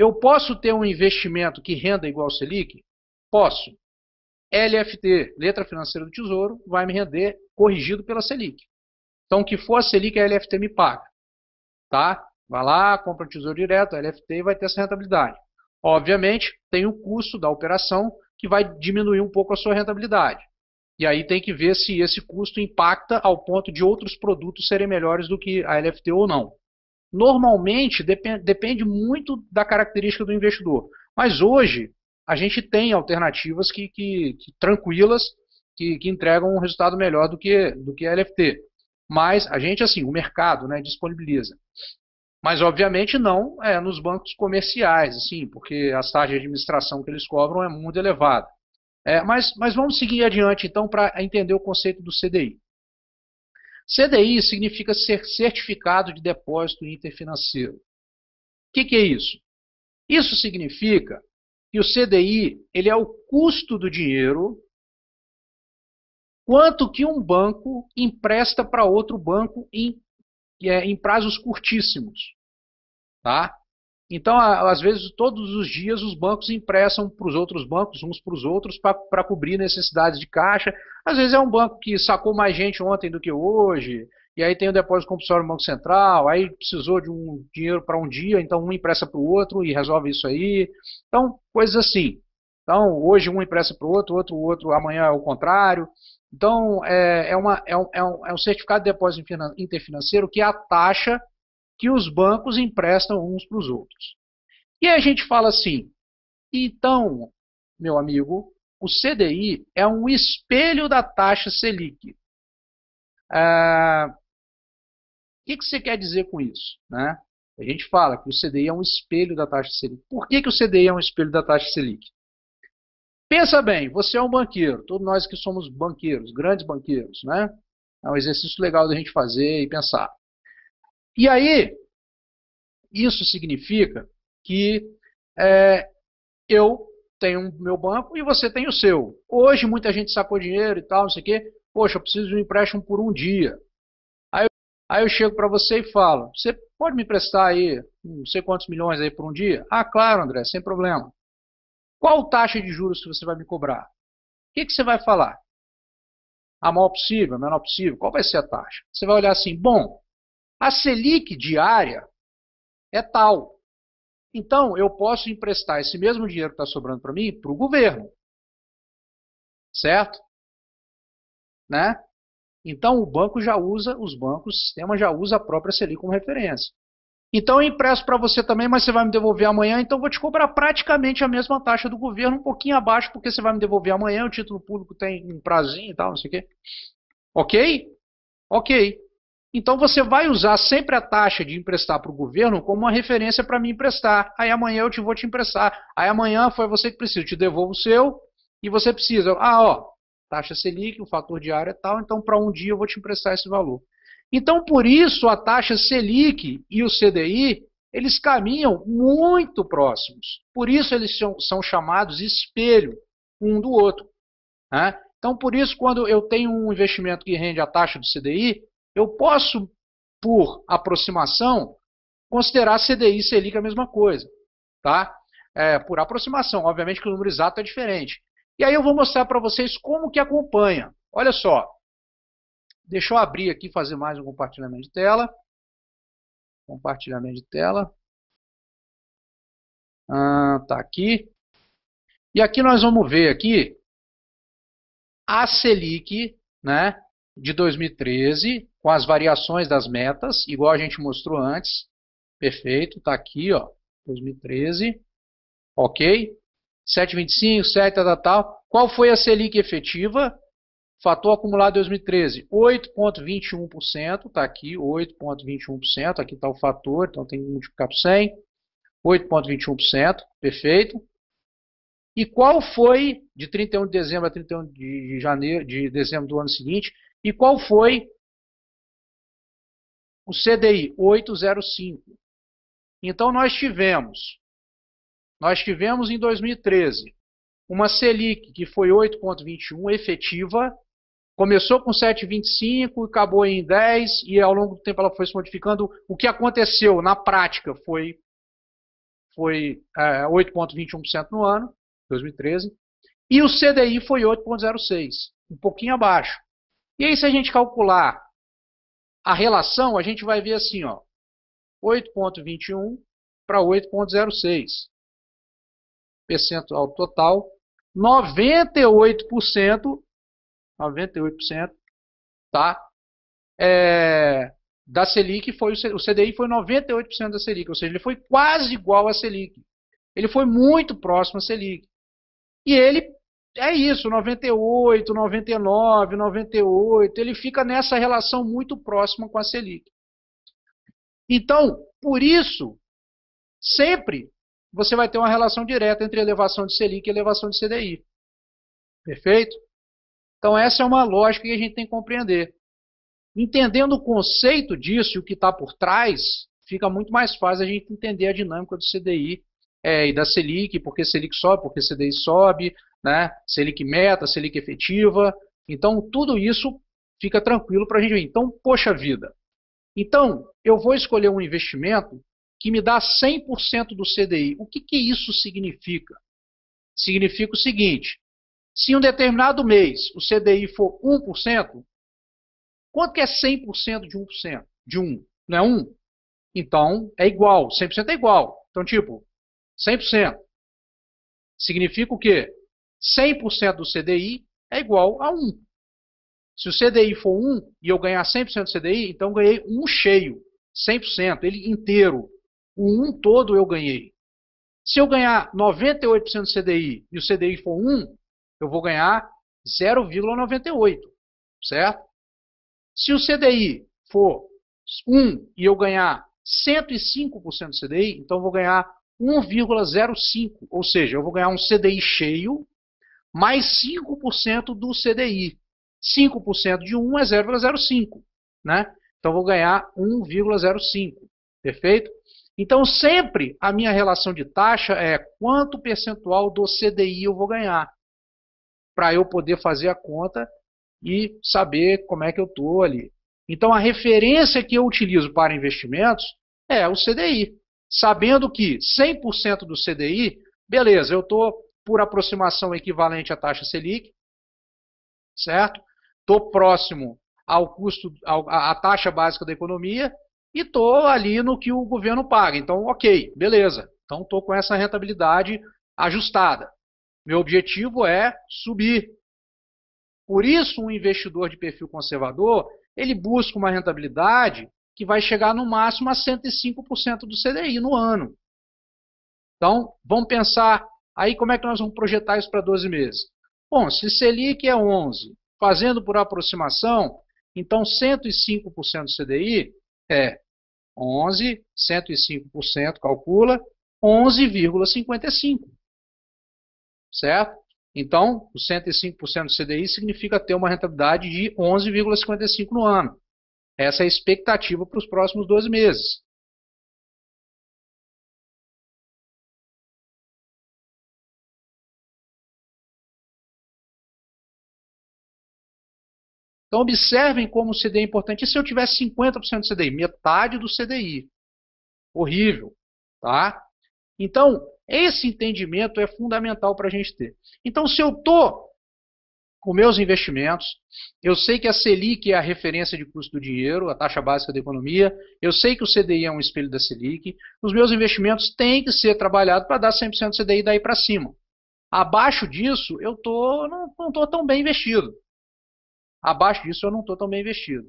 Eu posso ter um investimento que renda igual ao Selic? Posso. LFT, letra financeira do Tesouro, vai me render corrigido pela Selic. Então, o que for a Selic, a LFT me paga. Tá? Vai lá, compra o Tesouro Direto, a LFT e vai ter essa rentabilidade. Obviamente, tem o custo da operação que vai diminuir um pouco a sua rentabilidade. E aí tem que ver se esse custo impacta ao ponto de outros produtos serem melhores do que a LFT ou não normalmente depend, depende muito da característica do investidor. Mas hoje a gente tem alternativas que, que, que tranquilas que, que, entregam um resultado melhor do que, do que a LFT. Mas a gente, assim, o mercado né, disponibiliza. Mas, obviamente, não é nos bancos comerciais, assim, porque as taxas de administração que eles cobram é muito elevada. É, mas, mas vamos seguir adiante, então, para entender o conceito do CDI. CDI significa ser certificado de depósito interfinanceiro. O que, que, é isso? Isso significa que o CDI ele é o custo do dinheiro quanto que um banco empresta para outro banco em, é, em prazos curtíssimos. Tá? Então, às vezes, todos os dias os bancos emprestam para os outros bancos, uns para os outros, para cobrir necessidades de caixa. Às vezes é um banco que sacou mais gente ontem do que hoje, e aí tem o depósito compulsório do Banco Central, aí precisou de um dinheiro para um dia, então um empresta para o outro e resolve isso aí. Então, coisas assim. Então, hoje um empresta para o outro, outro, outro, amanhã é o contrário. Então, é, é, uma, é, um, é um é certificado de depósito interfinanceiro que é a taxa que os bancos emprestam uns para os outros. E aí a gente fala assim, então, meu amigo, o CDI é um espelho da taxa Selic. Ah, o que, que você quer dizer com isso? Né? A gente fala que o CDI é um espelho da taxa Selic. Por que, que o CDI é um espelho da taxa Selic? Pensa bem, você é um banqueiro, todos nós que somos banqueiros, grandes banqueiros, né? É um exercício legal da gente fazer e pensar. E aí, isso significa que é, eu tenho o meu banco e você tem o seu. Hoje muita gente sacou dinheiro e tal, não sei o quê. Poxa, eu preciso de um empréstimo por um dia. Aí, aí eu chego para você e falo, você pode me prestar aí não sei quantos milhões aí por um dia? Ah, claro, André, sem problema. Qual taxa de juros que você vai me cobrar? O que, que você vai falar? A maior possível, a menor possível? Qual vai ser a taxa? Você vai olhar assim, bom, a Selic diária é tal. Então, eu posso emprestar esse mesmo dinheiro que está sobrando para mim para o governo. Certo? Né? Então, o banco já usa, os bancos, o sistema já usa a própria Selic como referência. Então, eu empresto para você também, mas você vai me devolver amanhã, então eu vou te cobrar praticamente a mesma taxa do governo, um pouquinho abaixo, porque você vai me devolver amanhã, o título público tem um prazinho e tal, não sei o quê. Ok? Ok. Então você vai usar sempre a taxa de emprestar para o governo como uma referência para me emprestar. Aí amanhã eu te vou te emprestar. Aí amanhã foi você que precisa, eu te devolvo o seu e você precisa. Ah, ó, taxa Selic, o fator diário é tal, então para um dia eu vou te emprestar esse valor. Então por isso a taxa Selic e o CDI, eles caminham muito próximos. Por isso eles são, são chamados espelho um do outro. Né? Então por isso quando eu tenho um investimento que rende a taxa do CDI, eu posso, por aproximação, considerar CDI e Selic a mesma coisa, tá? É, por aproximação, obviamente que o número exato é diferente. E aí eu vou mostrar para vocês como que acompanha. Olha só, deixa eu abrir aqui, fazer mais um compartilhamento de tela. Compartilhamento de tela. Ah, tá aqui. E aqui nós vamos ver aqui a Selic, né? de 2013, com as variações das metas, igual a gente mostrou antes. Perfeito, está aqui, ó, 2013. Ok? 7,25, 7, tal, tal. Qual foi a Selic efetiva? Fator acumulado 2013, 8,21%, está aqui, 8,21%, aqui está o fator, então tem que multiplicar por 100, 8,21%, perfeito. E qual foi, de 31 de dezembro a 31 de janeiro, de dezembro do ano seguinte, e qual foi o CDI 805? Então nós tivemos nós tivemos em 2013 uma Selic que foi 8.21 efetiva, começou com 7,25 acabou em 10 e ao longo do tempo ela foi se modificando. O que aconteceu na prática foi foi é, 8,21% no ano 2013 e o CDI foi 8,06, um pouquinho abaixo. E aí, se a gente calcular a relação, a gente vai ver assim, ó, 8.21 para 8.06. Percentual total, 98%, 98%, tá? É, da Selic foi o CDI foi 98% da Selic, ou seja, ele foi quase igual à Selic. Ele foi muito próximo à Selic. E ele é isso, 98, 99, 98, ele fica nessa relação muito próxima com a Selic. Então, por isso, sempre você vai ter uma relação direta entre elevação de Selic e elevação de CDI. Perfeito? Então, essa é uma lógica que a gente tem que compreender. Entendendo o conceito disso e o que está por trás, fica muito mais fácil a gente entender a dinâmica do CDI é, e da Selic, porque Selic sobe, porque CDI sobe, né? Selic meta, Selic efetiva. Então, tudo isso fica tranquilo para a gente ver. Então, poxa vida. Então, eu vou escolher um investimento que me dá 100% do CDI. O que, que isso significa? Significa o seguinte: se em um determinado mês o CDI for 1%, quanto que é 100% de 1%? De 1, não é 1? Então, é igual, 100% é igual. Então, tipo, 100%. Significa o quê? 100% do CDI é igual a 1. Se o CDI for 1 e eu ganhar 100% do CDI, então eu ganhei 1 cheio, 100%, ele inteiro. O 1 todo eu ganhei. Se eu ganhar 98% do CDI e o CDI for 1, eu vou ganhar 0,98, certo? Se o CDI for 1 e eu ganhar 105% do CDI, então eu vou ganhar 1,05, ou seja, eu vou ganhar um CDI cheio mais 5% do CDI. 5% de 1 é 0,05, né? Então vou ganhar 1,05, perfeito? Então sempre a minha relação de taxa é quanto percentual do CDI eu vou ganhar, para eu poder fazer a conta e saber como é que eu estou ali. Então a referência que eu utilizo para investimentos é o CDI. Sabendo que 100% do CDI, beleza, eu estou por aproximação equivalente à taxa Selic, certo? Estou próximo ao custo, à taxa básica da economia e estou ali no que o governo paga. Então, ok, beleza. Então, estou com essa rentabilidade ajustada. Meu objetivo é subir. Por isso, um investidor de perfil conservador, ele busca uma rentabilidade que vai chegar no máximo a 105% do CDI no ano. Então, vamos pensar Aí como é que nós vamos projetar isso para 12 meses? Bom, se Selic é 11, fazendo por aproximação, então 105% do CDI é 11, 105% calcula, 11,55. Certo? Então, o 105% do CDI significa ter uma rentabilidade de 11,55 no ano. Essa é a expectativa para os próximos 12 meses. Então, observem como o CDI é importante. E se eu tivesse 50% de CDI? Metade do CDI. Horrível. Tá? Então, esse entendimento é fundamental para a gente ter. Então, se eu estou com meus investimentos, eu sei que a Selic é a referência de custo do dinheiro, a taxa básica da economia, eu sei que o CDI é um espelho da Selic, os meus investimentos têm que ser trabalhados para dar 100% do CDI daí para cima. Abaixo disso, eu tô, não estou tão bem investido. Abaixo disso eu não estou tão bem investido.